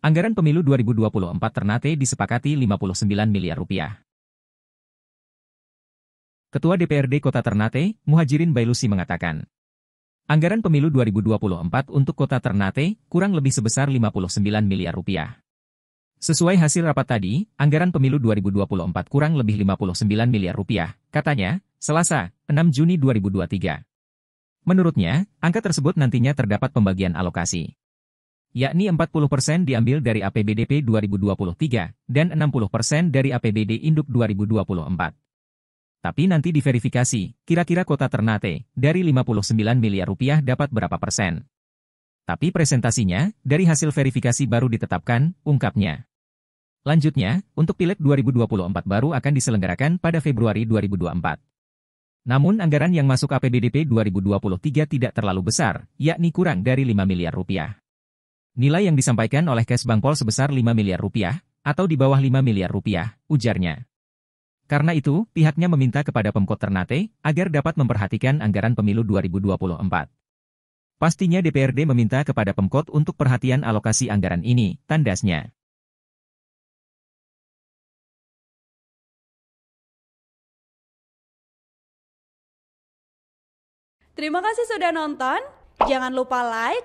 Anggaran pemilu 2024 Ternate disepakati 59 miliar rupiah. Ketua DPRD Kota Ternate, Muhajirin Bailusi mengatakan, anggaran pemilu 2024 untuk Kota Ternate kurang lebih sebesar 59 miliar rupiah. Sesuai hasil rapat tadi, anggaran pemilu 2024 kurang lebih 59 miliar rupiah, katanya, Selasa, 6 Juni 2023. Menurutnya, angka tersebut nantinya terdapat pembagian alokasi yakni 40% persen diambil dari APBDP 2023 dan 60% persen dari APBD Induk 2024. Tapi nanti diverifikasi, kira-kira kota Ternate, dari 59 miliar rupiah dapat berapa persen. Tapi presentasinya, dari hasil verifikasi baru ditetapkan, ungkapnya. Lanjutnya, untuk pilek 2024 baru akan diselenggarakan pada Februari 2024. Namun anggaran yang masuk APBDP 2023 tidak terlalu besar, yakni kurang dari 5 miliar rupiah. Nilai yang disampaikan oleh Kes Bangpol sebesar 5 miliar rupiah, atau di bawah 5 miliar rupiah, ujarnya. Karena itu, pihaknya meminta kepada Pemkot Ternate agar dapat memperhatikan anggaran pemilu 2024. Pastinya DPRD meminta kepada Pemkot untuk perhatian alokasi anggaran ini, tandasnya. Terima kasih sudah nonton. Jangan lupa like,